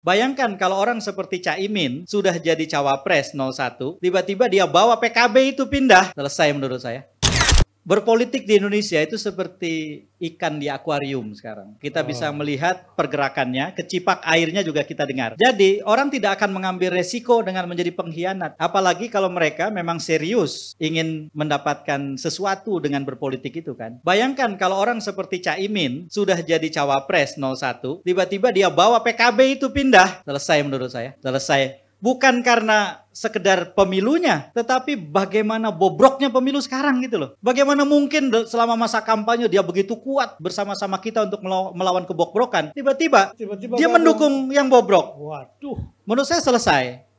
Bayangkan kalau orang seperti Caimin sudah jadi cawapres 01, tiba-tiba dia bawa PKB itu pindah, selesai menurut saya. Berpolitik di Indonesia itu seperti ikan di akuarium sekarang. Kita oh. bisa melihat pergerakannya, kecipak airnya juga kita dengar. Jadi, orang tidak akan mengambil resiko dengan menjadi pengkhianat, apalagi kalau mereka memang serius ingin mendapatkan sesuatu dengan berpolitik itu kan. Bayangkan kalau orang seperti Caimin sudah jadi cawapres 01, tiba-tiba dia bawa PKB itu pindah. Selesai menurut saya. Selesai bukan karena sekedar pemilunya, tetapi bagaimana bobroknya pemilu sekarang gitu loh. Bagaimana mungkin selama masa kampanye dia begitu kuat bersama-sama kita untuk melawan kebobrokan, tiba-tiba dia mendukung yang bobrok. Waduh. Menurut saya selesai.